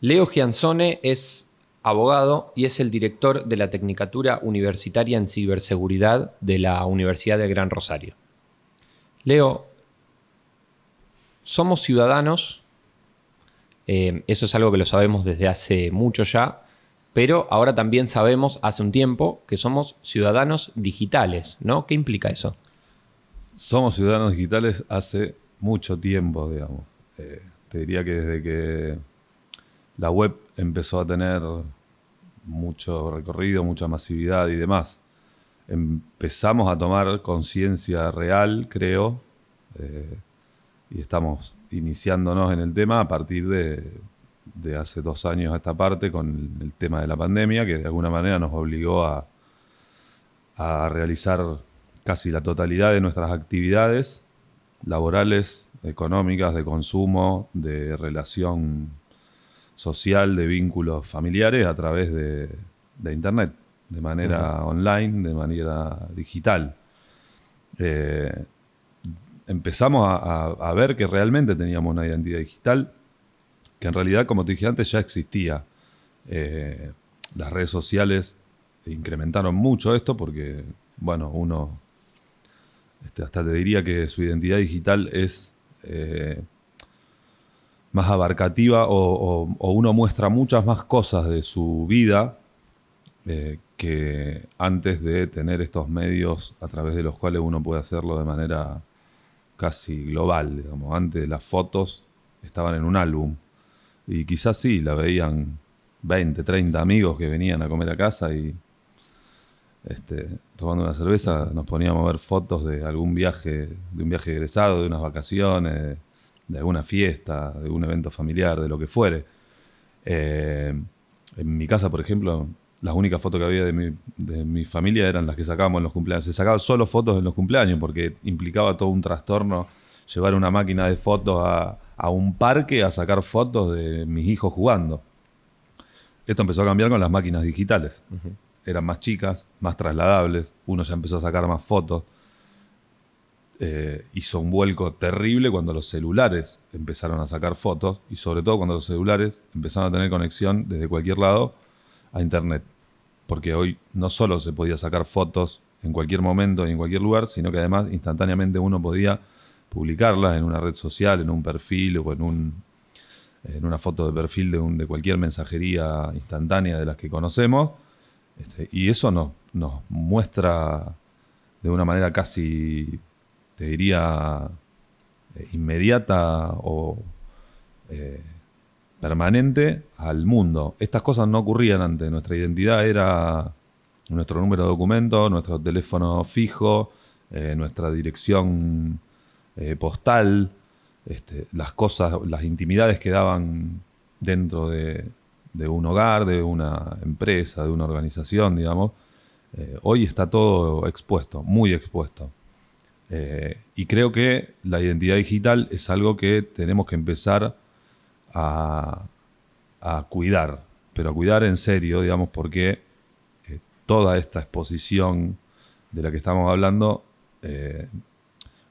Leo Gianzone es abogado y es el director de la Tecnicatura Universitaria en Ciberseguridad de la Universidad de Gran Rosario. Leo, somos ciudadanos, eh, eso es algo que lo sabemos desde hace mucho ya, pero ahora también sabemos hace un tiempo que somos ciudadanos digitales, ¿no? ¿Qué implica eso? Somos ciudadanos digitales hace mucho tiempo, digamos. Eh, te diría que desde que la web empezó a tener mucho recorrido, mucha masividad y demás. Empezamos a tomar conciencia real, creo, eh, y estamos iniciándonos en el tema a partir de, de hace dos años a esta parte con el, tema de la pandemia, que de alguna manera nos obligó a, a realizar casi la totalidad de nuestras actividades laborales, económicas, de consumo, de relación social, de vínculos familiares a través de, Internet, de manera online, de manera digital. Eh, empezamos a, ver que realmente teníamos una identidad digital, que en realidad, como te dije antes, ya existía. Eh, las redes sociales incrementaron mucho esto porque, bueno, uno este, hasta te diría que su identidad digital es eh, más abarcativa o, uno muestra muchas más cosas de su vida eh, que antes de tener estos medios a través de los cuales uno puede hacerlo de manera casi global. Digamos. Antes las fotos estaban en un álbum y quizás sí, la veían 20, 30 amigos que venían a comer a casa y este, tomando una cerveza nos poníamos a ver fotos de algún viaje, de un viaje egresado, de unas vacaciones, de alguna fiesta, de un evento familiar, de lo que fuere. Eh, en mi casa, por ejemplo, las únicas fotos que había de mi, familia eran las que sacábamos en los cumpleaños. Se sacaban solo fotos en los cumpleaños porque implicaba todo un trastorno llevar una máquina de fotos a, un parque a sacar fotos de mis hijos jugando. Esto empezó a cambiar con las máquinas digitales. Eran más chicas, más trasladables, uno ya empezó a sacar más fotos. Eh, hizo un vuelco terrible cuando los celulares empezaron a sacar fotos y sobre todo cuando los celulares empezaron a tener conexión desde cualquier lado a Internet. Porque hoy no solo se podía sacar fotos en cualquier momento y en cualquier lugar, sino que además instantáneamente uno podía publicarlas en una red social, en un perfil o en, un, en una foto de perfil de, un, de cualquier mensajería instantánea de las que conocemos. Este, y eso nos muestra de una manera casi te diría, eh, inmediata o eh, permanente al mundo. Estas cosas no ocurrían antes. Nuestra identidad era nuestro número de documento, nuestro teléfono fijo, eh, nuestra dirección postal, este, las cosas, las intimidades que daban dentro de, un hogar, de una empresa, de una organización, digamos. hoy está todo expuesto, muy expuesto. Eh, y creo que la identidad digital es algo que tenemos que empezar a, cuidar, pero a cuidar en serio, digamos, porque eh, toda esta exposición de la que estamos hablando eh,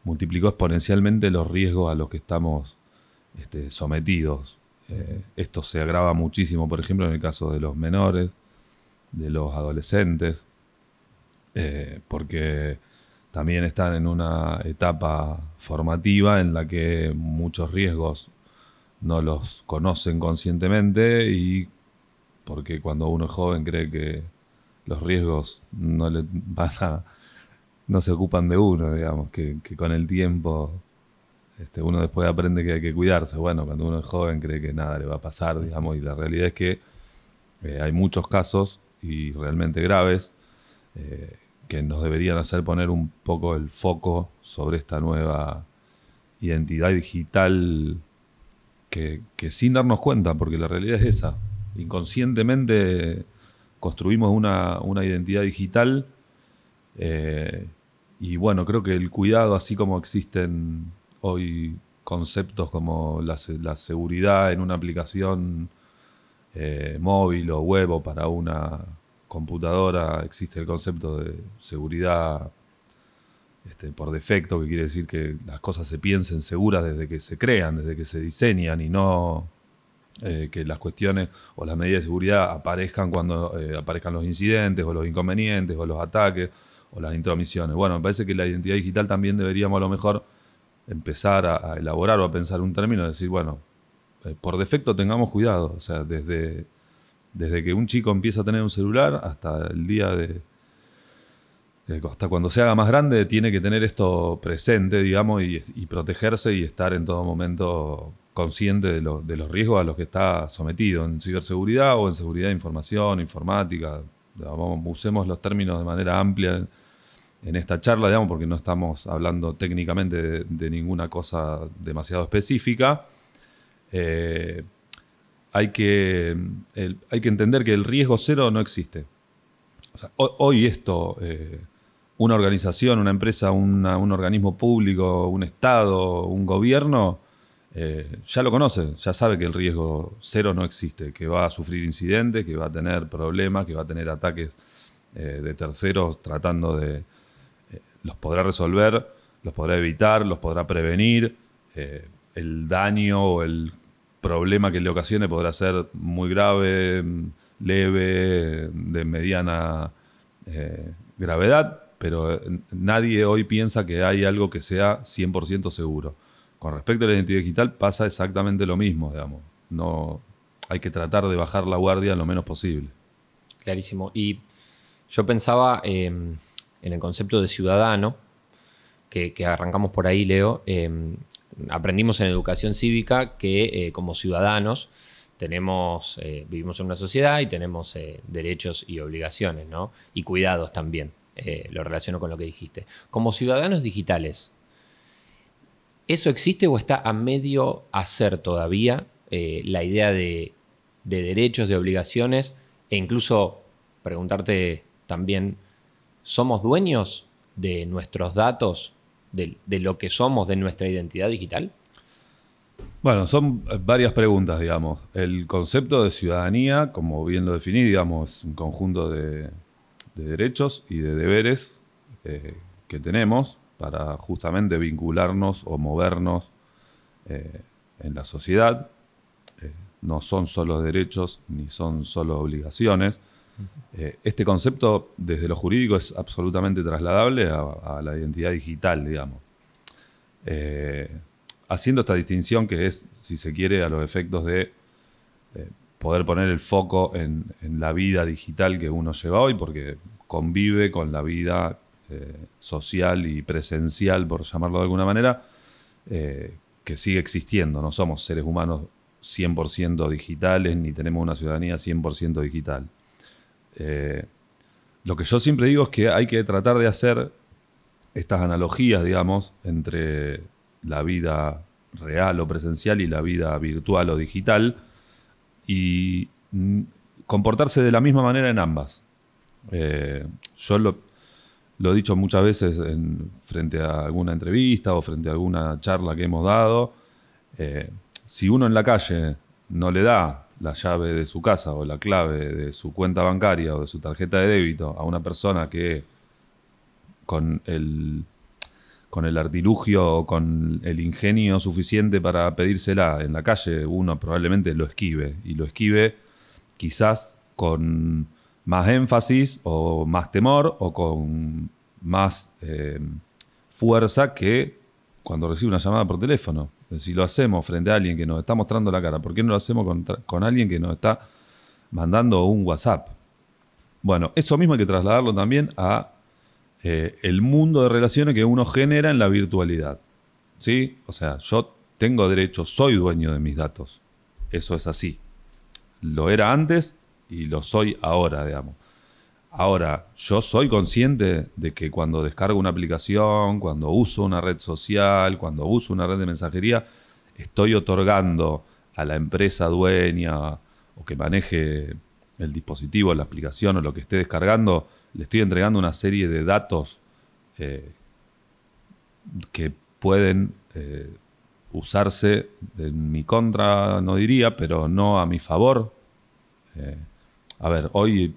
multiplicó exponencialmente los riesgos a los que estamos este, sometidos. esto se agrava muchísimo, por ejemplo, en el caso de los menores, de los adolescentes, porque también están en una etapa formativa en la que muchos riesgos no los conocen conscientemente y porque cuando uno es joven cree que los riesgos no le van a, no se ocupan de uno, digamos, que, con el tiempo este, uno después aprende que hay que cuidarse. Bueno, cuando uno es joven cree que nada le va a pasar, digamos, y la realidad es que eh, hay muchos casos y realmente graves eh, que nos deberían hacer poner un poco el foco sobre esta nueva identidad digital que, sin darnos cuenta, porque la realidad es esa, inconscientemente construimos una, identidad digital eh, y bueno, creo que el cuidado, así como existen hoy conceptos como la, seguridad en una aplicación eh, móvil o web o para una computadora existe el concepto de seguridad este, por defecto, que quiere decir que las cosas se piensen seguras desde que se crean, desde que se diseñan y no eh, que las cuestiones o las medidas de seguridad aparezcan cuando eh, aparezcan los incidentes o los inconvenientes o los ataques o las intromisiones. Bueno, me parece que la identidad digital también deberíamos a lo mejor empezar a, elaborar o a pensar un término, decir, bueno, eh, por defecto tengamos cuidado, o sea, desde desde que un chico empieza a tener un celular hasta el día de, hasta cuando se haga más grande, tiene que tener esto presente, digamos, y, protegerse y estar en todo momento consciente de, los riesgos a los que está sometido en ciberseguridad o en seguridad de información, informática. usemos los términos de manera amplia en, esta charla, digamos, porque no estamos hablando técnicamente de, ninguna cosa demasiado específica. Eh, hay que, hay que entender que el riesgo cero no existe. hoy, esto, eh, una organización, una empresa, un organismo público, un Estado, un gobierno, eh, ya lo conoce, ya sabe que el riesgo cero no existe, que va a sufrir incidentes, que va a tener problemas, que va a tener ataques eh, de terceros tratando de... los podrá resolver, los podrá evitar, los podrá prevenir, el daño o el problema que le ocasione podrá ser muy grave, leve, de mediana eh, gravedad, pero eh, nadie hoy piensa que hay algo que sea 100% seguro. Con respecto a la identidad digital pasa exactamente lo mismo, digamos. No, hay que tratar de bajar la guardia lo menos posible. Clarísimo. Y yo pensaba em, en el concepto de ciudadano, que, arrancamos por ahí, Leo, em, aprendimos en educación cívica que eh, como ciudadanos tenemos, eh, vivimos en una sociedad y tenemos eh, derechos y obligaciones, ¿no? Y cuidados también. lo relaciono con lo que dijiste. Como ciudadanos digitales, ¿eso existe o está a medio hacer todavía la idea de, de derechos, de obligaciones? E incluso preguntarte también, ¿somos dueños de nuestros datos de, lo que somos, de nuestra identidad digital? Bueno, son eh, varias preguntas, digamos. El concepto de ciudadanía, como bien lo definí, digamos, es un conjunto de, derechos y de deberes eh, que tenemos para justamente vincularnos o movernos eh, en la sociedad. no son solo derechos ni son solo obligaciones, eh, este concepto desde lo jurídico es absolutamente trasladable a, la identidad digital, digamos. Eh, haciendo esta distinción que es, si se quiere, a los efectos de eh, poder poner el foco en, en, la vida digital que uno lleva hoy, porque convive con la vida social y presencial, por llamarlo de alguna manera, que sigue existiendo. No somos seres humanos 100% digitales, ni tenemos una ciudadanía 100% digital. Eh, lo que yo siempre digo es que hay que tratar de hacer estas analogías, digamos, entre la vida real o presencial y la vida virtual o digital y comportarse de la misma manera en ambas. Eh, yo lo, he dicho muchas veces en, frente a alguna entrevista o frente a alguna charla que hemos dado. Eh, si uno en la calle no le da la llave de su casa o la clave de su cuenta bancaria o de su tarjeta de débito a una persona que con el, con el artilugio o con el ingenio suficiente para pedírsela en la calle, uno probablemente lo esquive. Y lo esquive quizás con más énfasis o más temor o con más eh, fuerza que cuando recibe una llamada por teléfono si lo hacemos frente a alguien que nos está mostrando la cara, ¿por qué no lo hacemos con, alguien que nos está mandando un WhatsApp? Bueno, eso mismo hay que trasladarlo también a eh, el mundo de relaciones que uno genera en la virtualidad. ¿Sí? O sea, yo tengo derecho, soy dueño de mis datos. Eso es así. Lo era antes y lo soy ahora, digamos. Ahora, yo soy consciente de que cuando descargo una aplicación, cuando uso una red social, cuando uso una red de mensajería, estoy otorgando a la empresa dueña o que maneje el dispositivo, la aplicación o lo que esté descargando, le estoy entregando una serie de datos eh, que pueden eh, usarse en mi contra, no diría, pero no a mi favor. Eh, a ver, hoy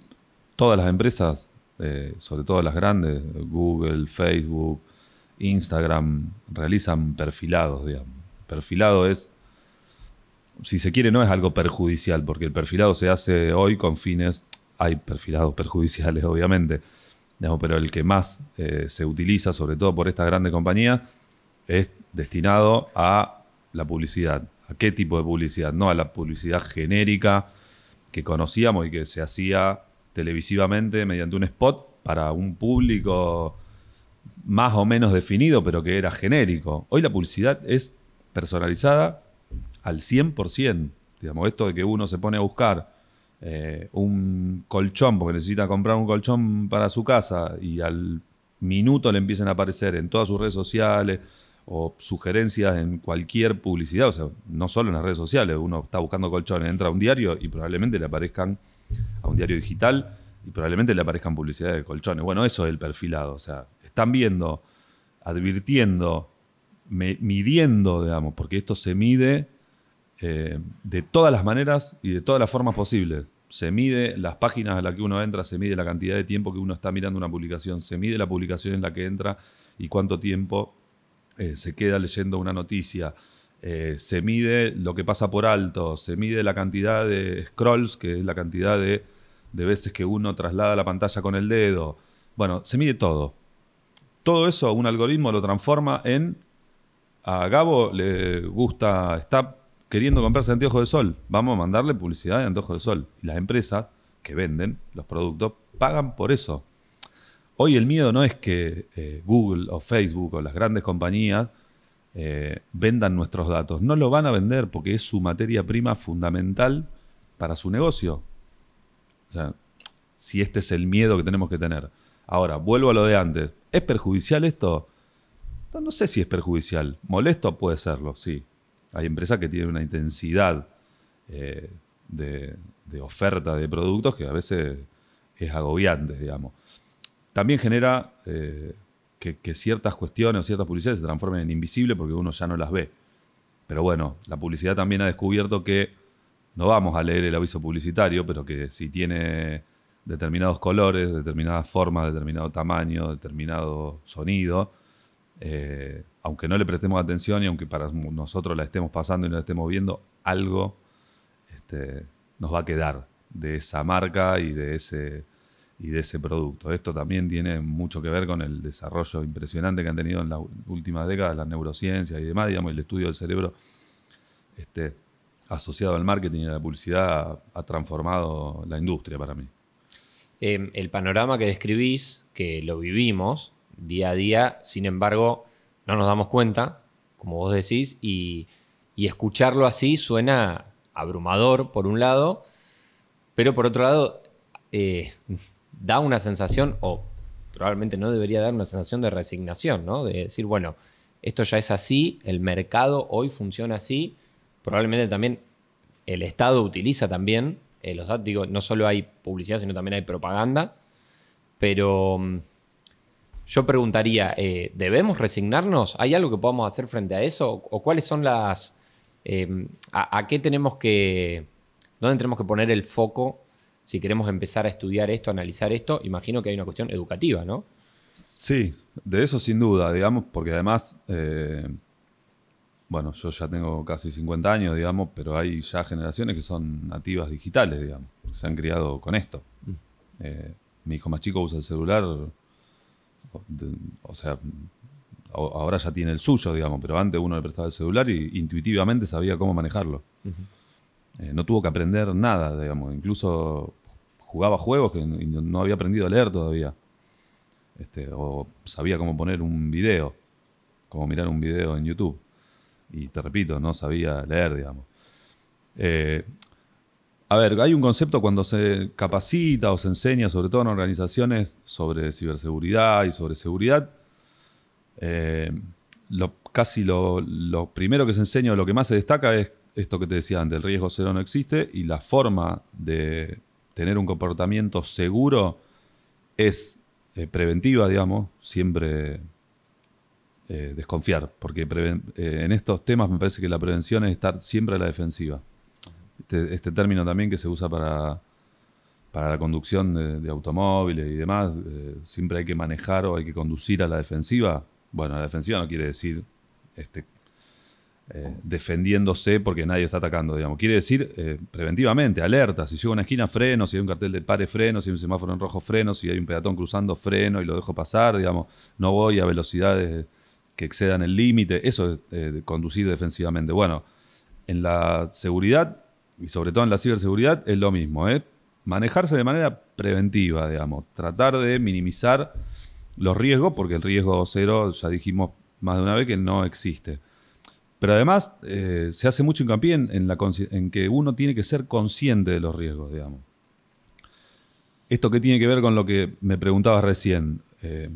todas las empresas, eh, sobre todo las grandes, Google, Facebook, Instagram, realizan perfilados, digamos. Perfilado es, si se quiere, no es algo perjudicial, porque el perfilado se hace hoy con fines, hay perfilados perjudiciales, obviamente, pero el que más eh, se utiliza, sobre todo por esta grande compañía, es destinado a la publicidad. ¿A qué tipo de publicidad? No a la publicidad genérica que conocíamos y que se hacía televisivamente mediante un spot para un público más o menos definido, pero que era genérico. Hoy la publicidad es personalizada al 100%. Digamos, esto de que uno se pone a buscar eh, un colchón, porque necesita comprar un colchón para su casa y al minuto le empiezan a aparecer en todas sus redes sociales o sugerencias en cualquier publicidad, o sea, no solo en las redes sociales, uno está buscando colchones, entra a un diario y probablemente le aparezcan a un diario digital y probablemente le aparezcan publicidades de colchones. Bueno, eso es el perfilado. O sea, están viendo, advirtiendo, midiendo, digamos, porque esto se mide eh, de todas las maneras y de todas las formas posibles. Se mide las páginas a las que uno entra, se mide la cantidad de tiempo que uno está mirando una publicación, se mide la publicación en la que entra y cuánto tiempo eh, se queda leyendo una noticia, eh, se mide lo que pasa por alto, se mide la cantidad de scrolls, que es la cantidad de, veces que uno traslada la pantalla con el dedo. Bueno, se mide todo. Todo eso un algoritmo lo transforma en... A Gabo le gusta, está queriendo comprarse anteojos de sol. Vamos a mandarle publicidad de anteojos de sol. Y las empresas que venden los productos pagan por eso. Hoy el miedo no es que eh, Google o Facebook o las grandes compañías eh, vendan nuestros datos. No lo van a vender porque es su materia prima fundamental para su negocio. O sea, si este es el miedo que tenemos que tener. Ahora, vuelvo a lo de antes. ¿Es perjudicial esto? No, sé si es perjudicial. Molesto puede serlo, sí. Hay empresas que tienen una intensidad eh, de, oferta de productos que a veces es agobiante, digamos. También genera eh, que, ciertas cuestiones o ciertas publicidades se transformen en invisibles porque uno ya no las ve. Pero bueno, la publicidad también ha descubierto que no vamos a leer el aviso publicitario, pero que si tiene determinados colores, determinadas formas, determinado tamaño, determinado sonido, eh, aunque no le prestemos atención y aunque para nosotros la estemos pasando y no la estemos viendo, algo este, nos va a quedar de esa marca y de ese y de ese producto. Esto también tiene mucho que ver con el desarrollo impresionante que han tenido en las últimas décadas las neurociencias y demás, digamos, el estudio del cerebro este, asociado al marketing y a la publicidad ha transformado la industria para mí. Em, el panorama que describís, que lo vivimos día a día, sin embargo, no nos damos cuenta, como vos decís, y, escucharlo así suena abrumador por un lado, pero por otro lado, eh, da una sensación, o probablemente no debería dar una sensación de resignación, ¿no? De decir, bueno, esto ya es así, el mercado hoy funciona así, probablemente también el Estado utiliza también eh, los datos, digo, no solo hay publicidad, sino también hay propaganda, pero mm, yo preguntaría, eh, ¿debemos resignarnos? ¿Hay algo que podamos hacer frente a eso? ¿O, cuáles son las... Em, a, qué tenemos que... ¿Dónde tenemos que poner el foco si queremos empezar a estudiar esto, analizar esto, imagino que hay una cuestión educativa, ¿no? Sí, de eso sin duda, digamos, porque además, eh, bueno, yo ya tengo casi 50 años, digamos, pero hay ya generaciones que son nativas digitales, digamos, que se han criado con esto. Mm. Eh, mi hijo más chico usa el celular, o sea, ahora ya tiene el suyo, digamos, pero antes uno le prestaba el celular y intuitivamente sabía cómo manejarlo. Eh, no tuvo que aprender nada, digamos, incluso jugaba juegos que no había aprendido a leer todavía. Este, o sabía cómo poner un video, cómo mirar un video en YouTube. Y te repito, no sabía leer, digamos. Eh, a ver, hay un concepto cuando se capacita o se enseña, sobre todo en organizaciones, sobre ciberseguridad y sobre seguridad. Eh, casi lo, lo, primero que se enseña o lo que más se destaca es esto que te decía antes, el riesgo cero no existe y la forma de tener un comportamiento seguro es eh, preventiva, digamos, siempre eh, desconfiar, porque eh, en estos temas me parece que la prevención es estar siempre a la defensiva. Este, este término también que se usa para, la conducción de, de automóviles y demás, siempre hay que manejar o hay que conducir a la defensiva. Bueno, la defensiva no quiere decir este, eh, defendiéndose porque nadie está atacando, digamos. Quiere decir eh, preventivamente, alerta. Si a una esquina, freno. Si hay un cartel de pare, freno. Si hay un semáforo en rojo, freno. Si hay un peatón cruzando, freno y lo dejo pasar, digamos. No voy a velocidades que excedan el límite. Eso es eh, conducir defensivamente. Bueno, en la seguridad y sobre todo en la ciberseguridad es lo mismo. Manejarse de manera preventiva, digamos. Tratar de minimizar los riesgos, porque el riesgo cero, ya dijimos más de una vez que no existe pero además eh, se hace mucho hincapié en, que uno tiene que ser consciente de los riesgos, digamos. Esto que tiene que ver con lo que me preguntabas recién. Eh,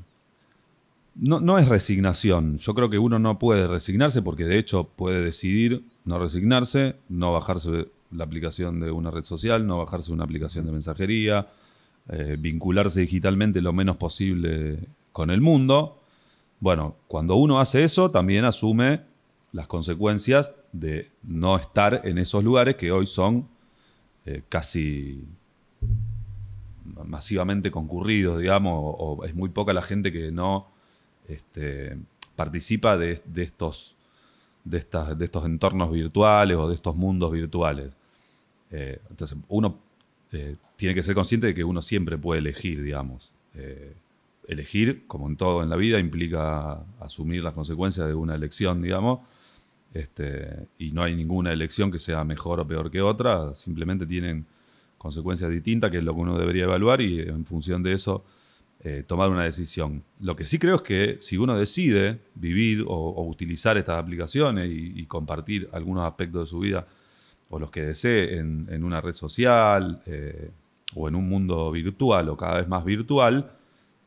no, es resignación. Yo creo que uno no puede resignarse porque de hecho puede decidir no resignarse, no bajarse la aplicación de una red social, no bajarse una aplicación de mensajería, eh, vincularse digitalmente lo menos posible con el mundo. Bueno, cuando uno hace eso, también asume las consecuencias de no estar en esos lugares que hoy son eh, casi masivamente concurridos, digamos, o, es muy poca la gente que no este, participa de, estos, de, estos entornos virtuales o de estos mundos virtuales. Eh, entonces, uno eh, tiene que ser consciente de que uno siempre puede elegir, digamos. elegir, como en todo en la vida, implica asumir las consecuencias de una elección, digamos, este, y no hay ninguna elección que sea mejor o peor que otra, simplemente tienen consecuencias distintas, que es lo que uno debería evaluar y en función de eso eh, tomar una decisión. Lo que sí creo es que si uno decide vivir o, utilizar estas aplicaciones y, compartir algunos aspectos de su vida o los que desee en, una red social eh, o en un mundo virtual o cada vez más virtual,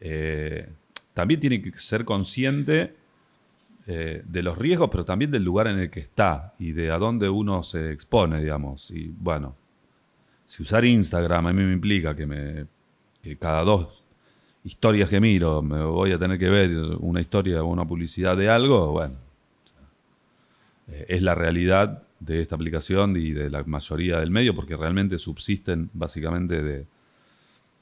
eh, también tiene que ser consciente eh, de los riesgos, pero también del lugar en el que está y de a dónde uno se expone, digamos. Y bueno, si usar Instagram a mí me implica que, me, que cada dos historias que miro me voy a tener que ver una historia o una publicidad de algo, bueno, es la realidad de esta aplicación y de la mayoría del medio porque realmente subsisten básicamente de,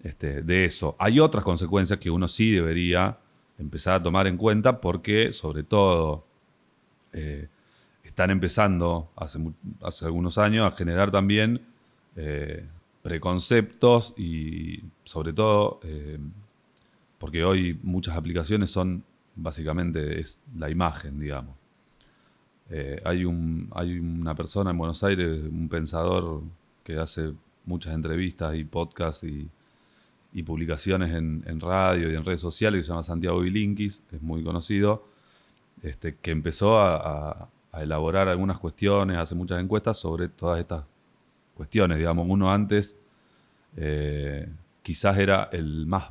este, de eso. Hay otras consecuencias que uno sí debería empezar a tomar en cuenta porque sobre todo eh, están empezando hace, hace, algunos años a generar también eh, preconceptos y sobre todo eh, porque hoy muchas aplicaciones son básicamente es la imagen, digamos. hay, un, hay una persona en Buenos Aires, un pensador que hace muchas entrevistas y podcasts y y publicaciones en, radio y en redes sociales, que se llama Santiago Bilinkis, es muy conocido, este, que empezó a, elaborar algunas cuestiones, hace muchas encuestas sobre todas estas cuestiones. Digamos, uno antes eh, quizás era el más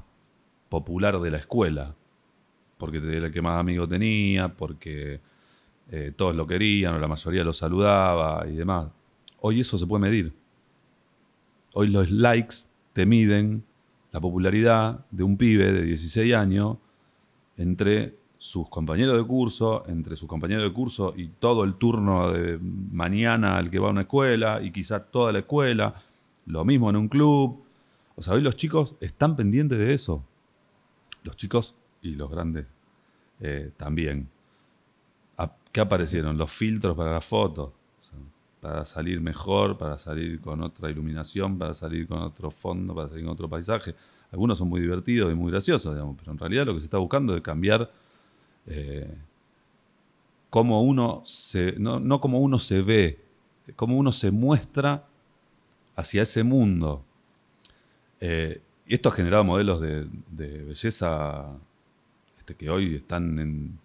popular de la escuela, porque era el que más amigos tenía, porque eh, todos lo querían o la mayoría lo saludaba y demás. Hoy eso se puede medir. Hoy los likes te miden la popularidad de un pibe de 16 años entre sus compañeros de curso, entre sus compañeros de curso y todo el turno de mañana al que va a una escuela y quizás toda la escuela, lo mismo en un club. O sea, hoy los chicos están pendientes de eso. Los chicos y los grandes eh, también. ¿Qué aparecieron? Los filtros para las fotos para salir mejor, para salir con otra iluminación, para salir con otro fondo, para salir con otro paisaje. Algunos son muy divertidos y muy graciosos, digamos, pero en realidad lo que se está buscando es cambiar eh, cómo uno se, no, no cómo uno se ve, cómo uno se muestra hacia ese mundo. Eh, y esto ha generado modelos de, belleza este, que hoy están en,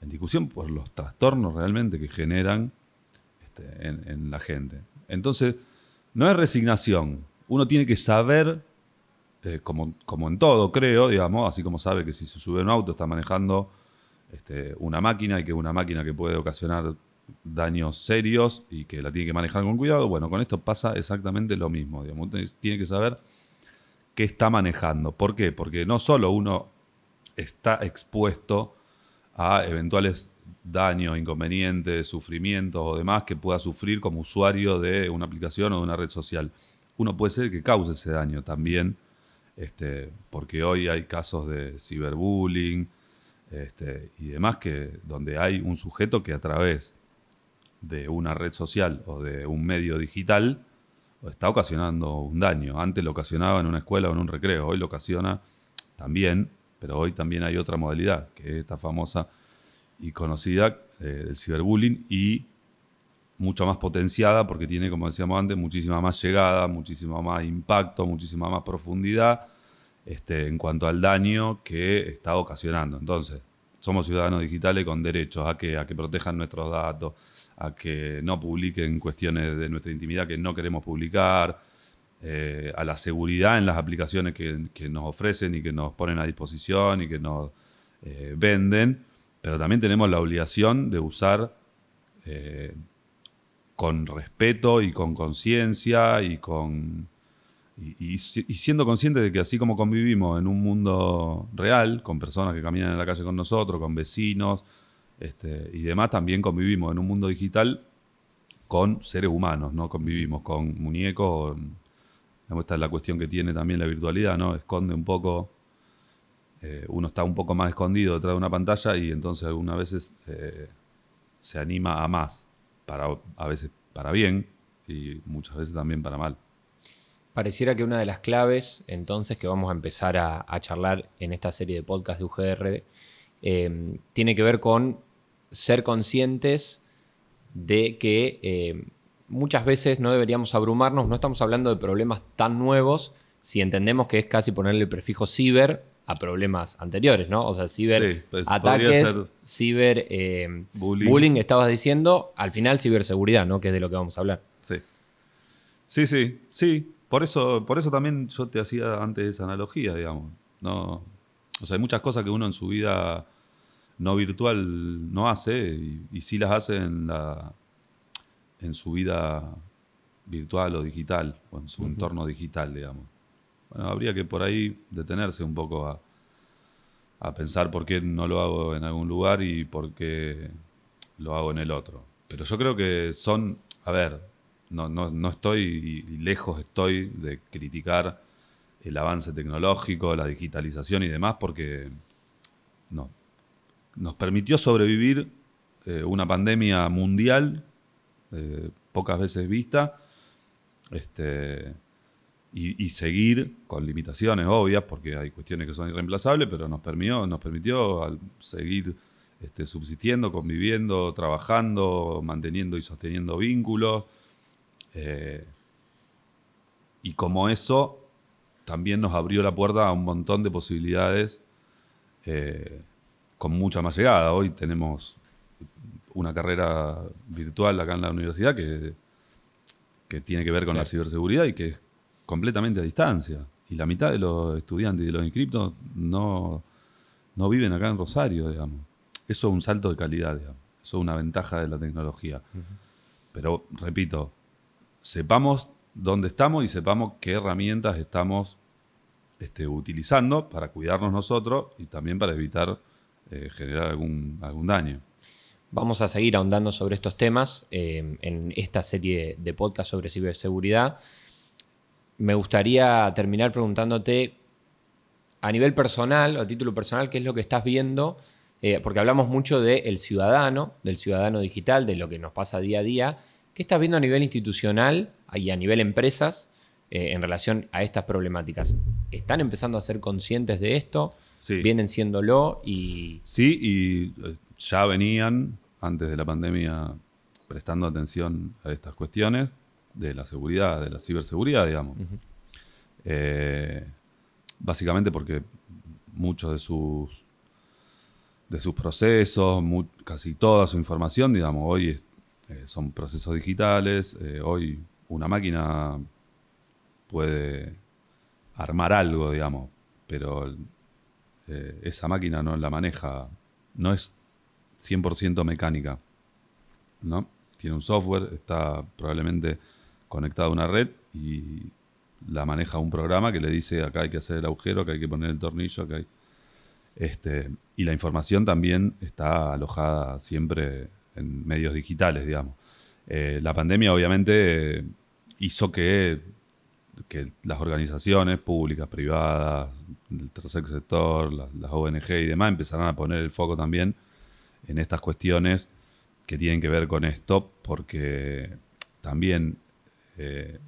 en, discusión por los trastornos realmente que generan este, en, la gente. Entonces, no es resignación. Uno tiene que saber, eh, como, en todo, creo, digamos, así como sabe que si se sube un auto está manejando este, una máquina y que es una máquina que puede ocasionar daños serios y que la tiene que manejar con cuidado. Bueno, con esto pasa exactamente lo mismo. Uno tiene que saber qué está manejando. ¿Por qué? Porque no solo uno está expuesto a eventuales daños, inconvenientes, sufrimientos o demás que pueda sufrir como usuario de una aplicación o de una red social. Uno puede ser que cause ese daño también, este, porque hoy hay casos de ciberbullying este, y demás que donde hay un sujeto que a través de una red social o de un medio digital está ocasionando un daño. Antes lo ocasionaba en una escuela o en un recreo, hoy lo ocasiona también, pero hoy también hay otra modalidad, que es esta famosa y conocida eh, del ciberbullying y mucho más potenciada porque tiene, como decíamos antes, muchísima más llegada, muchísimo más impacto, muchísima más profundidad este, en cuanto al daño que está ocasionando. Entonces, somos ciudadanos digitales con derechos a que, a que protejan nuestros datos, a que no publiquen cuestiones de nuestra intimidad que no queremos publicar, eh, a la seguridad en las aplicaciones que, nos ofrecen y que nos ponen a disposición y que nos eh, venden pero también tenemos la obligación de usar eh, con respeto y con conciencia y con y, siendo conscientes de que así como convivimos en un mundo real, con personas que caminan en la calle con nosotros, con vecinos este, y demás, también convivimos en un mundo digital con seres humanos, no convivimos con muñecos. esta es la cuestión que tiene también la virtualidad, ¿no? Esconde un poco eh, uno está un poco más escondido detrás de una pantalla y entonces algunas veces eh, se anima a más, para, a veces para bien y muchas veces también para mal. Pareciera que una de las claves entonces que vamos a empezar a, charlar en esta serie de podcast de UGR em, tiene que ver con ser conscientes de que em, muchas veces no deberíamos abrumarnos, no estamos hablando de problemas tan nuevos, si entendemos que es casi ponerle el prefijo ciber a problemas anteriores, ¿no? O sea, ciber pues, ciberbullying, eh, bullying. estabas diciendo, al final ciberseguridad, ¿no? Que es de lo que vamos a hablar. Sí. Sí, sí, sí. Por eso, por eso también yo te hacía antes esa analogía, digamos. No, o sea, hay muchas cosas que uno en su vida no virtual no hace y, sí las hace en, la, en su vida virtual o digital, o en su entorno digital, digamos habría que por ahí detenerse un poco a, pensar por qué no lo hago en algún lugar y por qué lo hago en el otro. Pero yo creo que son, a ver, no, estoy y lejos estoy de criticar el avance tecnológico, la digitalización y demás, porque no, nos permitió sobrevivir eh, una pandemia mundial, eh, pocas veces vista, este, y, seguir con limitaciones obvias, porque hay cuestiones que son irreemplazables, pero nos permitió, nos permitió seguir este, subsistiendo, conviviendo, trabajando, manteniendo y sosteniendo vínculos. Eh, y como eso también nos abrió la puerta a un montón de posibilidades eh, con mucha más llegada. Hoy tenemos una carrera virtual acá en la universidad que, que tiene que ver con la ciberseguridad y que es completamente a distancia. Y la mitad de los estudiantes y de los inscriptos no, no viven acá en Rosario, digamos. Eso es un salto de calidad, digamos. Eso es una ventaja de la tecnología. Pero, repito, sepamos dónde estamos y sepamos qué herramientas estamos este, utilizando para cuidarnos nosotros y también para evitar eh, generar algún, algún daño. Vamos a seguir ahondando sobre estos temas eh, en esta serie de podcast sobre ciberseguridad me gustaría terminar preguntándote a nivel personal, a título personal, qué es lo que estás viendo, eh, porque hablamos mucho del ciudadano, del ciudadano digital, de lo que nos pasa día a día. ¿Qué estás viendo a nivel institucional y a nivel empresas eh, en relación a estas problemáticas? ¿Están empezando a ser conscientes de esto? Sí. ¿Vienen siéndolo? Y... Sí, y eh, ya venían antes de la pandemia prestando atención a estas cuestiones de la seguridad, de la ciberseguridad, digamos. Eh, básicamente porque muchos de sus, de sus procesos, casi toda su información, digamos, hoy eh, son procesos digitales, eh, hoy una máquina puede armar algo, digamos, pero esa máquina no la maneja, no es 100% mecánica, ¿no? Tiene un software, está probablemente conectado a una red y la maneja un programa que le dice acá hay que hacer el agujero, acá hay que poner el tornillo, acá hay... Este, y la información también está alojada siempre en medios digitales, digamos. Eh, la pandemia obviamente hizo que, que, las organizaciones públicas, privadas, del tercer sector, las, las ONG y demás empezaran a poner el foco también en estas cuestiones que tienen que ver con esto, porque también eh,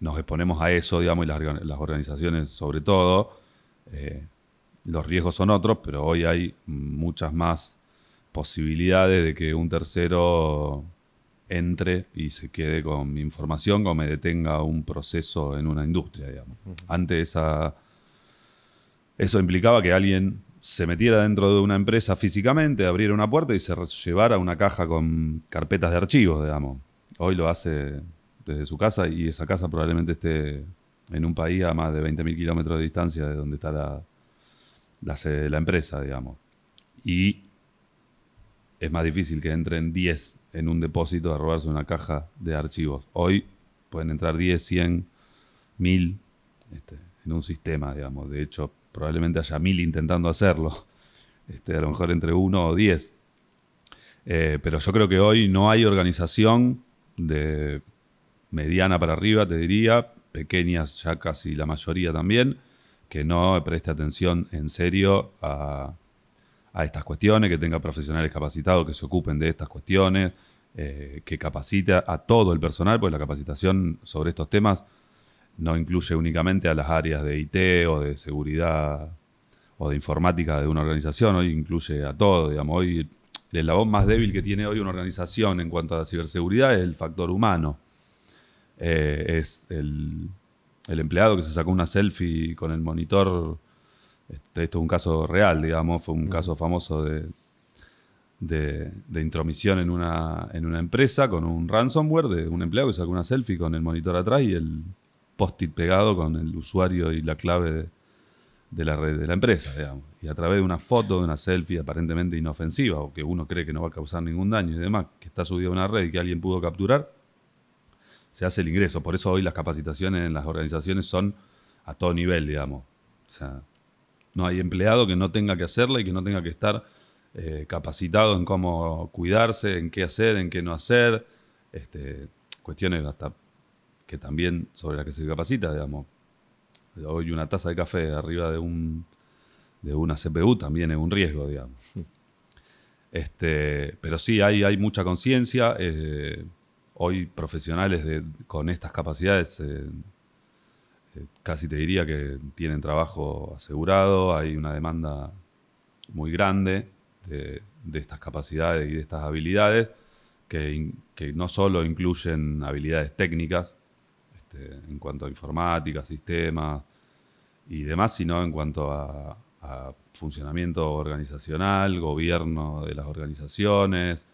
nos exponemos a eso, digamos, y las, organizaciones sobre todo. Eh, los riesgos son otros, pero hoy hay muchas más posibilidades de que un tercero entre y se quede con mi información o me detenga un proceso en una industria, digamos. Antes eso implicaba que alguien se metiera dentro de una empresa físicamente, abriera una puerta y se llevara una caja con carpetas de archivos, digamos. Hoy lo hace desde su casa y esa casa probablemente esté en un país a más de 20.000 kilómetros de distancia de donde está la, sede de la empresa, digamos. Y es más difícil que entren 10 en un depósito a robarse una caja de archivos. Hoy pueden entrar 10, 100, 1000 en un sistema, digamos. De hecho, probablemente haya 1000 intentando hacerlo. Este, a lo mejor entre 1 o 10. Eh, pero yo creo que hoy no hay organización de mediana para arriba, te diría, pequeñas ya casi la mayoría también, que no preste atención en serio a, a estas cuestiones, que tenga profesionales capacitados que se ocupen de estas cuestiones, eh, que capacite a todo el personal, pues la capacitación sobre estos temas no incluye únicamente a las áreas de IT o de seguridad o de informática de una organización, hoy incluye a todo, digamos, hoy el voz más débil que tiene hoy una organización en cuanto a la ciberseguridad es el factor humano. Eh, es el, empleado que se sacó una selfie con el monitor. Este, esto es un caso real, digamos, fue un caso famoso de, intromisión en una, en una empresa con un ransomware de un empleado que sacó una selfie con el monitor atrás y el post-it pegado con el usuario y la clave de, la red de la empresa, digamos. Y a través de una foto, de una selfie aparentemente inofensiva o que uno cree que no va a causar ningún daño y demás, que está subida a una red y que alguien pudo capturar, se hace el ingreso. Por eso hoy las capacitaciones en las organizaciones son a todo nivel, digamos. O sea, no hay empleado que no tenga que hacerla y que no tenga que estar eh, capacitado en cómo cuidarse, en qué hacer, en qué no hacer. Este, cuestiones hasta que también sobre las que se capacita, digamos. Hoy una taza de café arriba de un de una CPU también es un riesgo, digamos. Este, pero sí, hay, hay mucha conciencia. Eh, hoy profesionales con estas capacidades, eh, eh, casi te diría que tienen trabajo asegurado, hay una demanda muy grande de, estas capacidades y de estas habilidades, que, no solo incluyen habilidades técnicas, este, en cuanto a informática, sistemas y demás, sino en cuanto a, funcionamiento organizacional, gobierno de las organizaciones.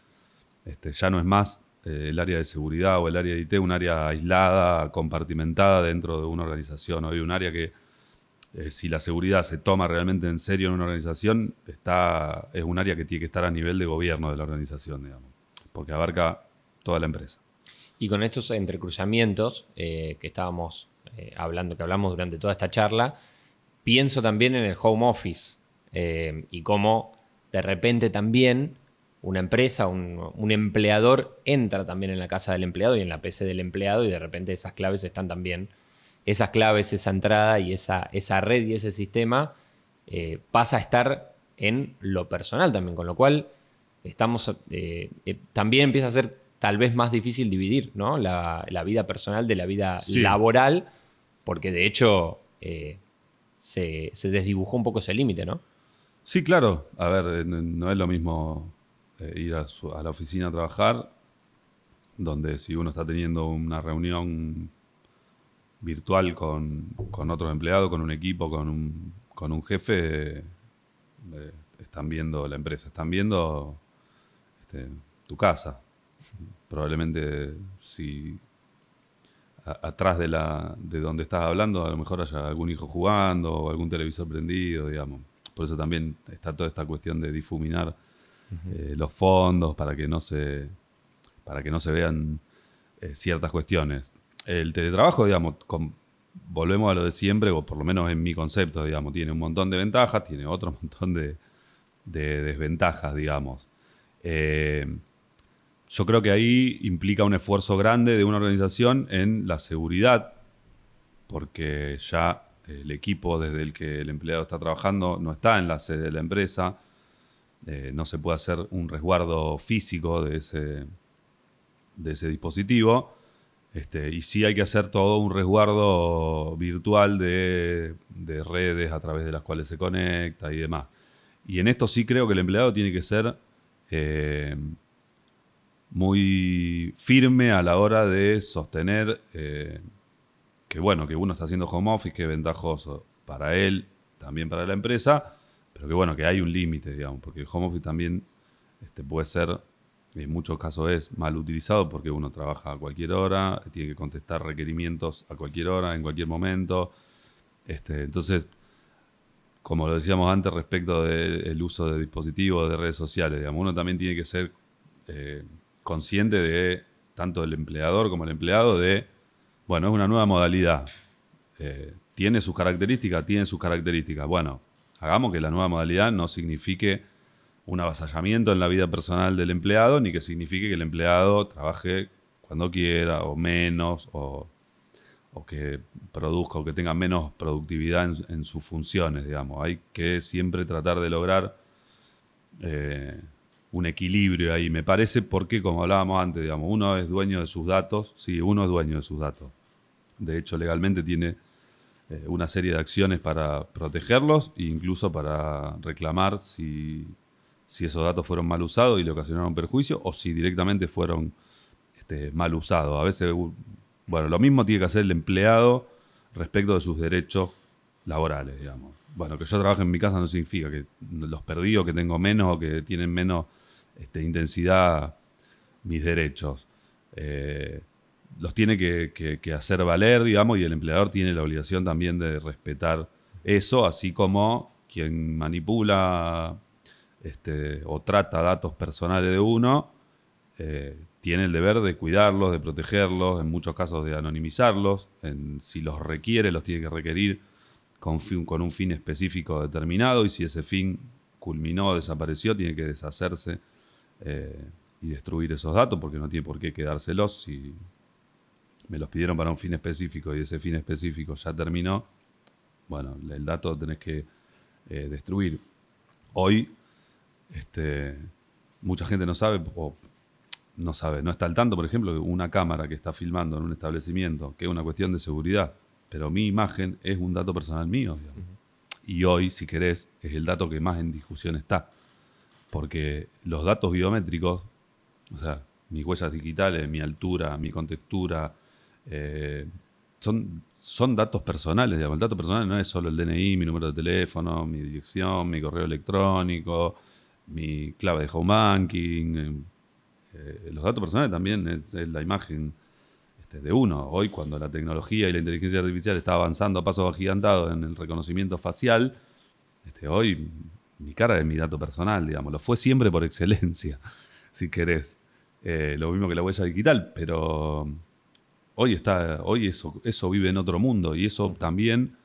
Este, ya no es más eh, el área de seguridad o el área de IT un área aislada, compartimentada dentro de una organización. Hoy un área que eh, si la seguridad se toma realmente en serio en una organización, está, es un área que tiene que estar a nivel de gobierno de la organización, digamos, porque abarca toda la empresa. Y con estos entrecruzamientos eh, que estábamos hablando, que hablamos durante toda esta charla, pienso también en el home office y cómo de repente también una empresa, un, empleador entra también en la casa del empleado y en la PC del empleado y de repente esas claves están también, esas claves, esa entrada y esa, esa red y ese sistema eh, pasa a estar en lo personal también, con lo cual estamos, eh, eh, también empieza a ser tal vez más difícil dividir ¿no? la, vida personal de la vida laboral, porque de hecho se, se, desdibujó un poco ese límite, ¿no? Sí, claro. A ver, no es lo mismo eh, ir a, la oficina a trabajar, donde si uno está teniendo una reunión virtual con, con otros empleados, con un equipo, con un, con un jefe, eh, eh, están viendo la empresa, están viendo este, tu casa. Probablemente si atrás de, la, de donde estás hablando, a lo mejor haya algún hijo jugando o algún televisor prendido, digamos. Por eso también está toda esta cuestión de difuminar eh, los fondos, para que no se, para que no se vean eh, ciertas cuestiones. El teletrabajo, digamos, volvemos a lo de siempre, o por lo menos en mi concepto, digamos, tiene un montón de ventajas, tiene otro montón de, desventajas, digamos. Eh, yo creo que ahí implica un esfuerzo grande de una organización en la seguridad, porque ya el equipo desde el que el empleado está trabajando no está en la sede de la empresa, eh, no se puede hacer un resguardo físico de ese, dispositivo. Este, y sí hay que hacer todo un resguardo virtual de, redes a través de las cuales se conecta y demás. Y en esto sí creo que el empleado tiene que ser eh, muy firme a la hora de sostener eh, que bueno, que uno está haciendo home office, que es ventajoso para él, también para la empresa, pero que bueno, que hay un límite, digamos, porque el home office también este, puede ser, en muchos casos es mal utilizado porque uno trabaja a cualquier hora, tiene que contestar requerimientos a cualquier hora, en cualquier momento. Este, entonces, como lo decíamos antes respecto del uso de dispositivos, de redes sociales, digamos, uno también tiene que ser eh, consciente de tanto del empleador como el empleado de, bueno, es una nueva modalidad. Eh, tiene sus características, tiene sus características. Bueno, hagamos que la nueva modalidad no signifique un avasallamiento en la vida personal del empleado, ni que signifique que el empleado trabaje cuando quiera o menos, o, que produzca o que tenga menos productividad en, sus funciones, digamos. Hay que siempre tratar de lograr eh, un equilibrio ahí, me parece, porque como hablábamos antes, digamos, uno es dueño de sus datos, sí, uno es dueño de sus datos. De hecho, legalmente tiene eh, una serie de acciones para protegerlos e incluso para reclamar si, esos datos fueron mal usados y le ocasionaron perjuicio o si directamente fueron este, mal usados. A veces, bueno, lo mismo tiene que hacer el empleado respecto de sus derechos laborales, digamos. Bueno, que yo trabaje en mi casa no significa que los perdí o que tengo menos o que tienen menos este, intensidad mis derechos. Eh, los tiene que, hacer valer, digamos, y el empleador tiene la obligación también de respetar eso, así como quien manipula este, o trata datos personales de uno, eh, tiene el deber de cuidarlos, de protegerlos, en muchos casos de anonimizarlos, en, si los requiere, los tiene que requerir con, un fin específico determinado, y si ese fin culminó o desapareció, tiene que deshacerse eh, y destruir esos datos, porque no tiene por qué quedárselos si me los pidieron para un fin específico y ese fin específico ya terminó, bueno, el dato tenés que eh, destruir. Hoy, este, mucha gente no sabe, no sabe, no está al tanto, por ejemplo, una cámara que está filmando en un establecimiento, que es una cuestión de seguridad, pero mi imagen es un dato personal mío. Y hoy, si querés, es el dato que más en discusión está. Porque los datos biométricos, o sea, mis huellas digitales, mi altura, mi contextura, eh, son, son datos personales, digamos. El dato personal no es solo el DNI, mi número de teléfono, mi dirección, mi correo electrónico, mi clave de home banking. Eh, eh, los datos personales también es, la imagen este, de uno. Hoy, cuando la tecnología y la inteligencia artificial está avanzando a pasos agigantados en el reconocimiento facial, este, hoy mi cara es mi dato personal, digamos. Lo fue siempre por excelencia, si querés. lo mismo que la huella digital, pero hoy está, hoy eso, eso vive en otro mundo y eso también,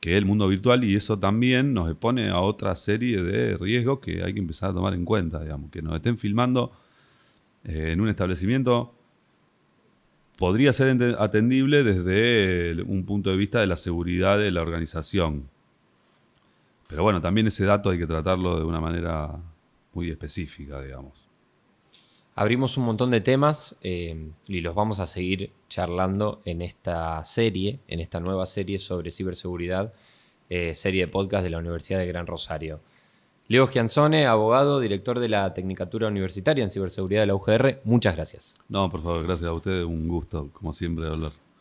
que es el mundo virtual, y eso también nos expone a otra serie de riesgos que hay que empezar a tomar en cuenta, digamos, que nos estén filmando eh, en un establecimiento. Podría ser atendible desde un punto de vista de la seguridad de la organización. Pero bueno, también ese dato hay que tratarlo de una manera muy específica, digamos. Abrimos un montón de temas eh, y los vamos a seguir charlando en esta serie, en esta nueva serie sobre ciberseguridad, eh, serie de podcast de la Universidad de Gran Rosario. Leo Gianzone, abogado, director de la Tecnicatura Universitaria en Ciberseguridad de la UGR, muchas gracias. No, por favor, gracias a ustedes, un gusto, como siempre, hablar.